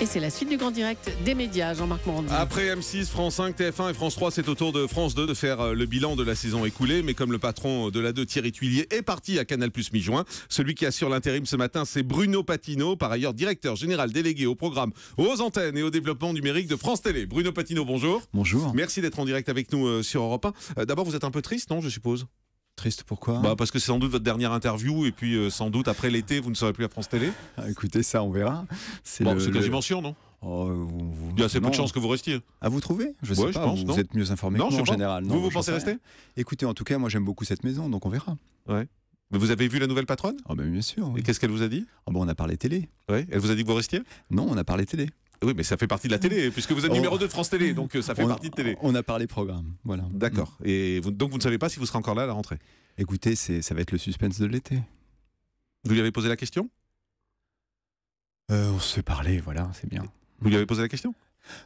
Et c'est la suite du grand direct des médias, Jean-Marc Morandi. Après M6, France 5, TF1 et France 3, c'est au tour de France 2 de faire euh, le bilan de la saison écoulée. Mais comme le patron de la 2, Thierry Tuilier, est parti à Canal Plus mi-juin, celui qui assure l'intérim ce matin, c'est Bruno Patino, par ailleurs directeur général délégué au programme, aux antennes et au développement numérique de France Télé. Bruno Patino, bonjour. Bonjour. Merci d'être en direct avec nous euh, sur Europa. Euh, d'abord, vous êtes un peu triste, non, je suppose Triste, pourquoi hein bah Parce que c'est sans doute votre dernière interview, et puis euh, sans doute après l'été, vous ne serez plus à France Télé. Ah, écoutez, ça, on verra. C'est bon, quasiment sûr, non Oh, vous, Il y a assez peu de chances que vous restiez. À ah, vous trouver Je sais pas, je pense, vous êtes mieux informé que moi, en général. vous, vous pensez rester Écoutez, en tout cas, moi j'aime beaucoup cette maison, donc on verra. Ouais. Mais vous avez vu la nouvelle patronne oh, Bien sûr. Et qu'est-ce qu'elle vous a dit oh, On a parlé télé. Ouais. Elle vous a dit que vous restiez Non, on a parlé télé. Oui, mais ça fait partie de la télé, puisque vous êtes numéro 2 de France Télé, donc euh, ça fait partie de télé. On a parlé programme, voilà. D'accord. Et donc vous ne savez pas si vous serez encore là à la rentrée Écoutez, ça va être le suspense de l'été. Vous lui avez posé la question euh, On se parlé, voilà, c'est bien. Vous lui avez posé la question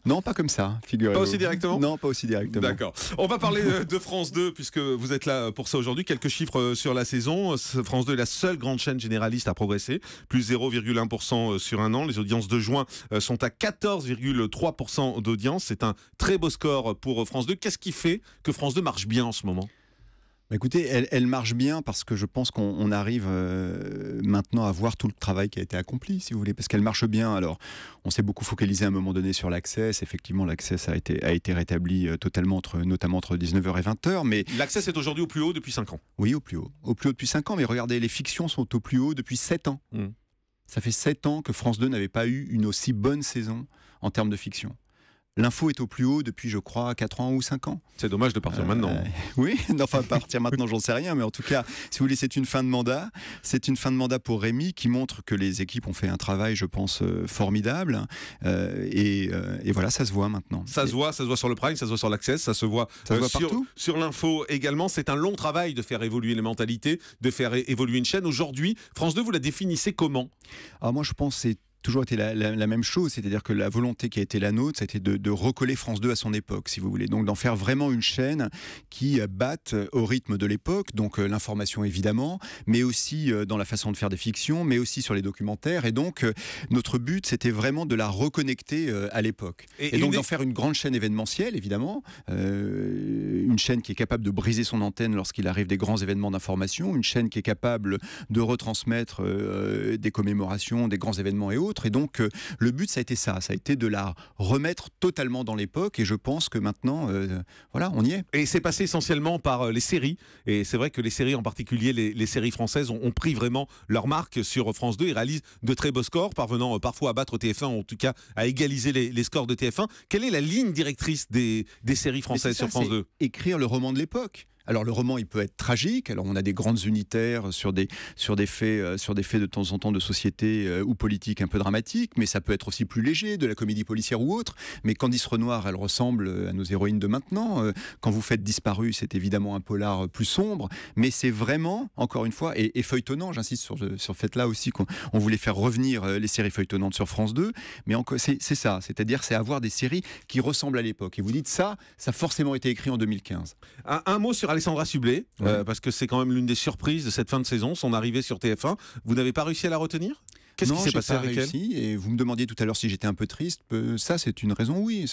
non, pas comme ça, figurez-vous. Pas aussi directement Non, pas aussi directement. D'accord. On va parler euh, de France 2, puisque vous êtes là pour ça aujourd'hui. Quelques chiffres euh, sur la saison. Euh, France 2 est la seule grande chaîne généraliste à progresser, plus 0,1% sur un an. Les audiences de juin sont à 14,3% d'audience. C'est un très beau score pour France 2. Qu'est-ce qui fait que France 2 marche bien en ce moment bah, écoutez, elle, marche bien parce que je pense qu'on arrive euh, maintenant à voir tout le travail qui a été accompli, si vous voulez, parce qu'elle marche bien. Alors, on s'est beaucoup focalisé à un moment donné sur l'accès. Effectivement, l'accès a été, rétabli euh, totalement, notamment entre 19h et 20h. Mais... L'accès est aujourd'hui au plus haut depuis 5 ans. Oui, au plus haut. Au plus haut depuis 5 ans. Mais regardez, les fictions sont au plus haut depuis 7 ans. Hmm. Ça fait 7 ans que France 2 n'avait pas eu une aussi bonne saison en termes de fiction. L'info est au plus haut depuis, je crois, 4 ans ou 5 ans. C'est dommage de partir maintenant. Euh, oui, enfin, partir maintenant, j'en sais rien, mais en tout cas, si vous voulez, c'est une fin de mandat. C'est une fin de mandat pour Rémi qui montre que les équipes ont fait un travail, je pense, euh, formidable. Euh, et, voilà, ça se voit maintenant. Ça se voit, ça se voit sur le Prime, ça se voit sur l'Access, ça se voit, ça sur, l'info également. C'est un long travail de faire évoluer les mentalités, de faire évoluer une chaîne. Aujourd'hui, France 2, vous la définissez comment Alors ah, moi, je pense c'est toujours été la, même chose, c'est-à-dire que la volonté qui a été la nôtre, c'était de, de, recoller France 2 à son époque, si vous voulez. Donc d'en faire vraiment une chaîne qui euh, batte euh, au rythme de l'époque, donc euh, l'information évidemment, mais aussi dans la façon de faire des fictions, mais aussi sur les documentaires. Et donc notre but, c'était vraiment de la reconnecter à l'époque. Et, donc d'en faire une grande chaîne événementielle, évidemment, une chaîne qui est capable de briser son antenne lorsqu'il arrive des grands événements d'information, une chaîne qui est capable de retransmettre des commémorations, des grands événements et autres et donc, euh, le but, ça a été ça. Ça a été de la remettre totalement dans l'époque. Et je pense que maintenant, euh, voilà, on y est. Et c'est passé essentiellement par euh, les séries. Et c'est vrai que les séries, en particulier les, séries françaises, ont, pris vraiment leur marque sur France 2 et réalisent de très beaux scores, parvenant parfois à battre TF1, ou en tout cas à égaliser les, scores de TF1. Quelle est la ligne directrice des, séries françaises sur France 2 Écrire le roman de l'époque. Alors le roman, il peut être tragique. Alors on a des grandes unitaires sur des, sur des faits, euh, sur des faits de temps en temps de société euh, ou politique un peu dramatique, mais ça peut être aussi plus léger, de la comédie policière ou autre. Mais Candice Renoir, elle ressemble euh, à nos héroïnes de maintenant. quand vous faites disparu, c'est évidemment un polar plus sombre, mais c'est vraiment, encore une fois, et, feuilletonnant. J'insiste sur sur fait là aussi qu'on voulait faire revenir les séries feuilletonnantes sur France 2, mais c'est ça, c'est-à-dire c'est avoir des séries qui ressemblent à l'époque. Et vous dites ça, ça a forcément été écrit en 2015. un mot sur Alessandra Sublet, euh, parce que c'est quand même l'une des surprises de cette fin de saison, son arrivée sur TF1. Vous n'avez pas réussi à la retenir Qu'est-ce qui s'est passé pas avec réussi, Et vous me demandiez tout à l'heure si j'étais un peu triste. Ça, c'est une raison, oui.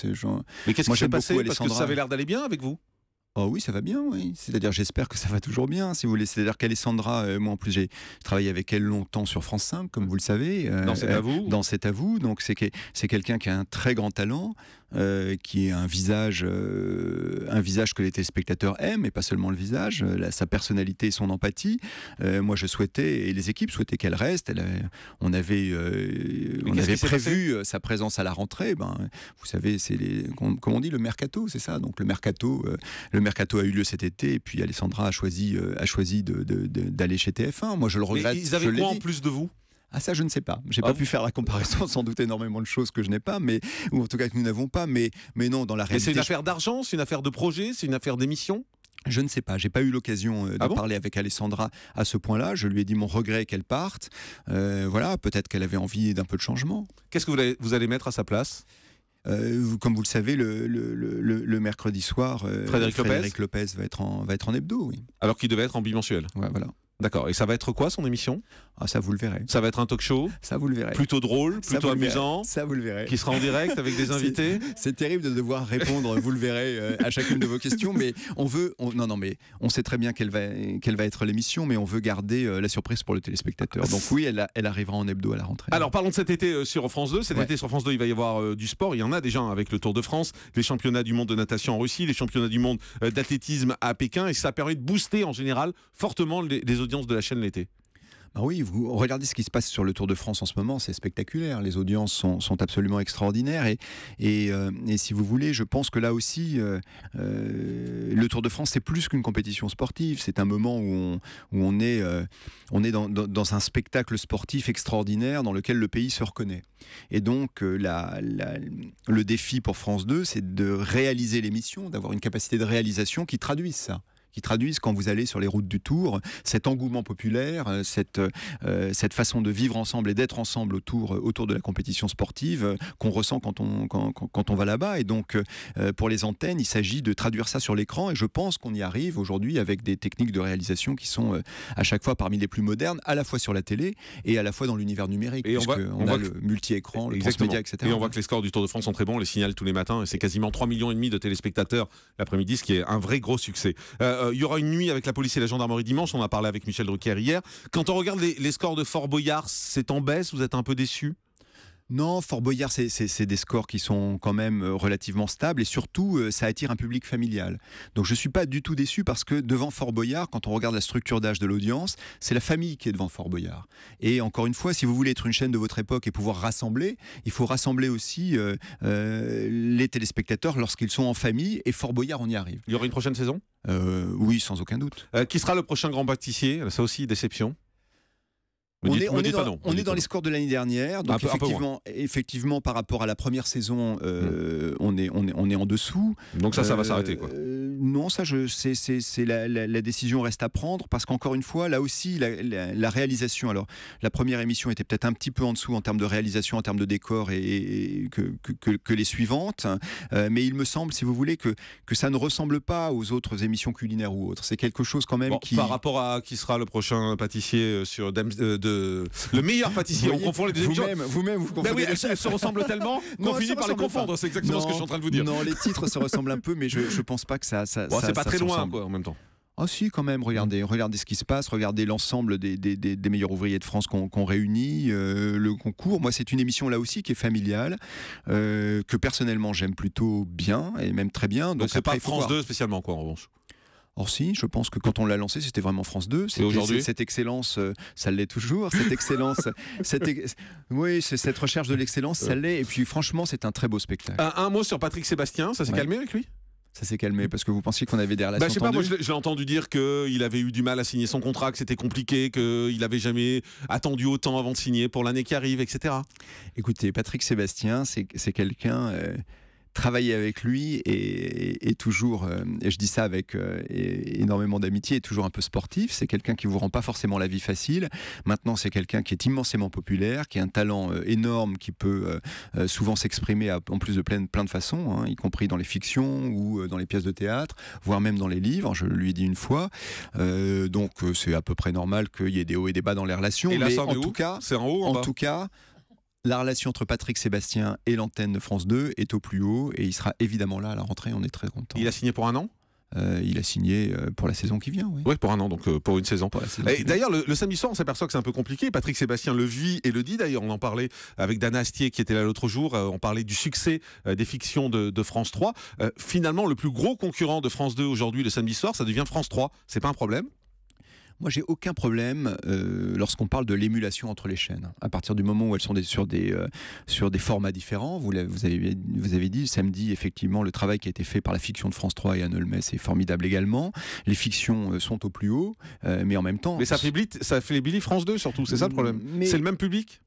Mais qu'est-ce qui s'est passé Parce que ça avait l'air d'aller bien avec vous. Oh oui, ça va bien, oui. C'est-à-dire, j'espère que ça va toujours bien, si vous voulez. C'est-à-dire qu'Alessandra, euh, moi en plus, j'ai travaillé avec elle longtemps sur France 5, comme vous le savez. Euh, dans C'est à euh, vous. Dans C'est à vous. Donc, c'est, que, c'est quelqu'un qui a un très grand talent, qui a un visage, un visage que les téléspectateurs aiment, et pas seulement le visage, sa personnalité et son empathie. moi, je souhaitais, et les équipes souhaitaient qu'elle reste. on avait, on avait prévu sa présence à la rentrée. Ben, vous savez, c'est comme, on dit, le mercato, c'est ça. Donc, le mercato, le mercato a eu lieu cet été et puis Alessandra a choisi, euh, a choisi d'aller chez TF1. Moi, je le regrette. ils avaient quoi en plus de vous ah ça je ne sais pas, j'ai ah pas pu faire la comparaison, sans doute énormément de choses que je n'ai pas, mais ou en tout cas que nous n'avons pas, mais mais non dans la réalité. c'est une affaire d'argent, c'est une affaire de projet, c'est une affaire d'émission. Je ne sais pas, j'ai pas eu l'occasion euh, ah de parler avec Alessandra à ce point-là. Je lui ai dit mon regret qu'elle parte. Euh, voilà, peut-être qu'elle avait envie d'un peu de changement. Qu'est-ce que vous vous allez mettre à sa place euh, comme vous le savez, le, mercredi soir, euh, Frédéric, Lopez. va, être en, être en hebdo. Alors qu'il devait être en bimensuel. voilà. D'accord. Et ça va être quoi son émission ah, Ça vous le verrez. Ça va être un talk show Ça vous le verrez. Plutôt drôle, plutôt amusant Ça vous le verrez. Qui sera en direct avec des invités C'est terrible de devoir répondre, vous le verrez, euh, à chacune de vos questions. Mais on veut. non, non, mais on sait très bien quelle va, va être l'émission, mais on veut garder euh, la surprise pour le téléspectateur. Donc oui, elle, arrivera en hebdo à la rentrée. Alors parlons de cet été euh, sur France 2. Cet été sur France 2, il va y avoir du sport. Il y en a déjà avec le Tour de France, les championnats du monde de natation en Russie, les championnats du monde d'athlétisme à Pékin. Et ça permet de booster en général fortement les, les de la chaîne l'été. Ben oui, vous regardez ce qui se passe sur le Tour de France en ce moment, c'est spectaculaire. Les audiences sont, absolument extraordinaires. Et, euh, et, si vous voulez, je pense que là aussi, euh, euh, le Tour de France, c'est plus qu'une compétition sportive. C'est un moment où on, où on est, on est dans, dans, un spectacle sportif extraordinaire dans lequel le pays se reconnaît. Et donc, la, le défi pour France 2, c'est de réaliser l'émission, d'avoir une capacité de réalisation qui traduise ça qui traduisent quand vous allez sur les routes du Tour cet engouement populaire, euh, cette, euh, cette façon de vivre ensemble et d'être ensemble autour, euh, autour de la compétition sportive qu'on ressent quand on, quand, quand on va là-bas. Et donc, pour les antennes, il s'agit de traduire ça sur l'écran et je pense qu'on y arrive aujourd'hui avec des techniques de réalisation qui sont à chaque fois parmi les plus modernes, à la fois sur la télé et à la fois dans l'univers numérique. Et on, voit le multi-écran, le transmédia, etc. Et on voit que les scores du Tour de France sont très bons, les signale tous les matins et c'est quasiment 3 millions et demi de téléspectateurs l'après-midi, ce qui est un vrai gros succès. Euh, il y aura une nuit avec la police et la gendarmerie dimanche. On a parlé avec Michel Drucker hier. Quand on regarde les, scores de Fort Boyard, c'est en baisse. Vous êtes un peu déçu non, Fort Boyard, c'est des scores qui sont quand même euh, relativement stables et surtout, euh, ça attire un public familial. Donc je ne suis pas du tout déçu parce que devant Fort Boyard, quand on regarde la structure d'âge de l'audience, c'est la famille qui est devant Fort Boyard. Et encore une fois, si vous voulez être une chaîne de votre époque et pouvoir rassembler, il faut rassembler aussi les téléspectateurs lorsqu'ils sont en famille et Fort Boyard, on y arrive. Il y aura une prochaine saison euh, oui, sans aucun doute. Euh, qui sera le prochain grand pâtissier Ça aussi, déception. On, est, dans, les scores de l'année dernière, donc effectivement, effectivement, par rapport à la première saison, euh, mm. on, est, on, est, en dessous. Donc ça, ça va s'arrêter quoi non, ça, je, c'est, c'est, la, décision reste à prendre parce qu'encore une fois, là aussi, la, réalisation. Alors, la première émission était peut-être un petit peu en dessous en termes de réalisation, en termes de décor et, que, les suivantes, euh, mais il me semble, si vous voulez, que, que ça ne ressemble pas aux autres émissions culinaires ou autres. C'est quelque chose quand même qui. Par rapport à qui sera le prochain pâtissier euh, sur euh, de le meilleur pâtissier, vous on confond les deux Vous-même, vous-même, vous, ben confondez. oui, elles, se ressemblent tellement qu'on finit par les confondre. C'est exactement ce que je suis en train de vous dire. Non, les titres se ressemblent un peu, mais je, ne pense pas que ça c'est pas très loin en même temps. Ah si, quand même, regardez, mm. regardez ce qui se passe, regardez l'ensemble des, meilleurs ouvriers de France qu'on réunit, euh, le concours. Moi, c'est une émission là aussi qui est familiale, euh, que personnellement j'aime plutôt bien, et même très bien. Donc c'est pas France 2 spécialement, quoi, en revanche Or oh, si, je pense que quand on l'a lancé, c'était vraiment France 2. C'est aujourd'hui Cette excellence, euh, ça l'est toujours. Cette excellence, oui, cette recherche de l'excellence, ça l'est. Et puis franchement, c'est un très beau spectacle. Un, mot sur Patrick Sébastien, ça s'est calmé avec lui ça s'est calmé parce que vous pensiez qu'on avait des relations bah, je sais pas, moi j'ai entendu dire qu'il avait eu du mal à signer son contrat, que c'était compliqué, qu'il n'avait jamais attendu autant avant de signer pour l'année qui arrive, etc. Écoutez, Patrick Sébastien, c'est quelqu'un euh, travailler avec lui est toujours, euh, et je dis ça avec euh, énormément d'amitié, est toujours un peu sportif. C'est quelqu'un qui vous rend pas forcément la vie facile. Maintenant, c'est quelqu'un qui est immensément populaire, qui a un talent euh, énorme, qui peut souvent s'exprimer en plus de plein, de façons, hein, y compris dans les fictions ou dans les pièces de théâtre, voire même dans les livres. Je lui ai dit une fois. donc, c'est à peu près normal qu'il y ait des hauts et des bas dans les relations. là, mais en tout cas, c'est en en tout cas. La relation entre Patrick Sébastien et l'antenne de France 2 est au plus haut et il sera évidemment là à la rentrée. On est très contents. Il a signé pour un an euh, il a signé euh, pour la saison qui vient. Oui, pour un an, donc euh, pour une saison. D'ailleurs, le, samedi soir, on s'aperçoit que c'est un peu compliqué. Patrick Sébastien le vit et le dit. D'ailleurs, on en parlait avec Dana Astier qui était là l'autre jour. on parlait du succès des fictions de, de France 3. finalement, le plus gros concurrent de France 2 aujourd'hui, le samedi soir, ça devient France 3. C'est pas un problème moi, j'ai aucun problème euh, lorsqu'on parle de l'émulation entre les chaînes. À partir du moment où elles sont sur, des, euh, sur des formats différents, vous, avez, vous, avez, dit samedi, effectivement, le travail qui a été fait par la fiction de France 3 et Anne Olmès est formidable également. Les fictions euh, sont au plus haut, mais en même temps. Mais ça fait ça France 2 surtout, c'est ça le problème C'est le même public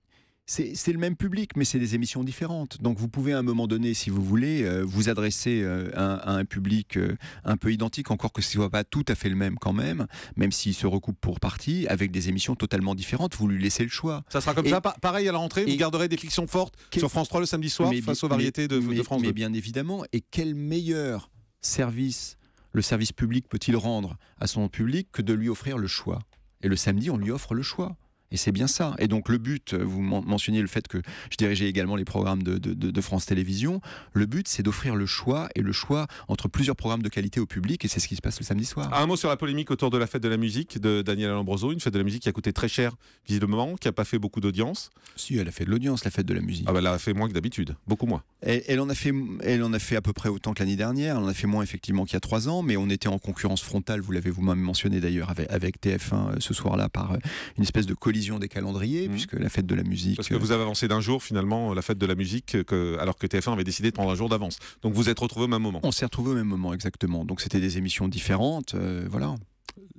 c'est le même public, mais c'est des émissions différentes. Donc vous pouvez à un moment donné, si vous voulez, euh, vous adresser euh, à, un public euh, un peu identique, encore que ce soit pas tout à fait le même quand même, même s'il se recoupe pour partie, avec des émissions totalement différentes, vous lui laissez le choix. Ça sera comme ça, pareil à la rentrée, vous garderez des sont fortes sur France 3 le samedi soir face aux variétés de, France Mais bien évidemment, et quel meilleur service le service public peut-il rendre à son public que de lui offrir le choix Et le samedi, on lui offre le choix. Et c'est bien ça. Et donc le but, euh, vous mentionniez le fait que je dirigeais également les programmes de, France Télévisions, le but c'est d'offrir le choix et le choix entre plusieurs programmes de qualité au public et c'est ce qui se passe le samedi soir. Un mot sur la polémique autour de la fête de la musique de Daniel Alambroso, une fête de la musique qui a coûté très cher visiblement, qui n'a pas fait beaucoup d'audience. Si, elle a fait de l'audience, la fête de la musique. Ah bah, elle a fait moins que d'habitude, beaucoup moins. Elle, en a fait, elle en a fait à peu près autant que l'année dernière, elle en a fait moins effectivement qu'il y a trois ans, mais on était en concurrence frontale, vous l'avez vous-même mentionné d'ailleurs, avec, avec TF1 euh, ce soir-là par euh, une espèce de collision des calendriers, mhm. puisque la fête de la musique. Parce que vous euh, avez avancé d'un jour, finalement, euh, la fête de la musique, euh, que, alors que TF1 avait décidé de prendre un jour d'avance. Donc vous êtes retrouvés au même moment. On s'est retrouvé au même moment, exactement. Donc c'était des émissions différentes, voilà.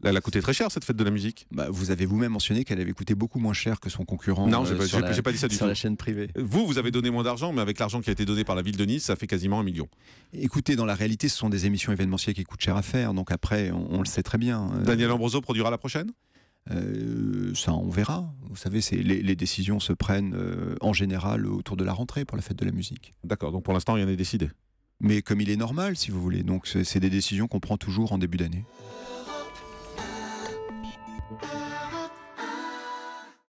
Elle a coûté très cher cette fête de la musique. Bah, vous avez vous-même mentionné qu'elle avait coûté beaucoup moins cher que son concurrent. Non, j'ai pas, dit ça du sur tout. la chaîne privée. Vous, vous avez donné moins d'argent, mais avec l'argent qui a été donné par la ville de Nice, ça fait quasiment un million. Écoutez, dans la réalité, ce sont des émissions événementielles qui coûtent cher à faire. Donc après, on, on le sait très bien. Daniel Ambroso produira la prochaine euh, ça, on verra. Vous savez, les, les, décisions se prennent euh, en général autour de la rentrée pour la fête de la musique. D'accord, donc pour l'instant, rien n'est décidé. Mais comme il est normal, si vous voulez. Donc, c'est des décisions qu'on prend toujours en début d'année.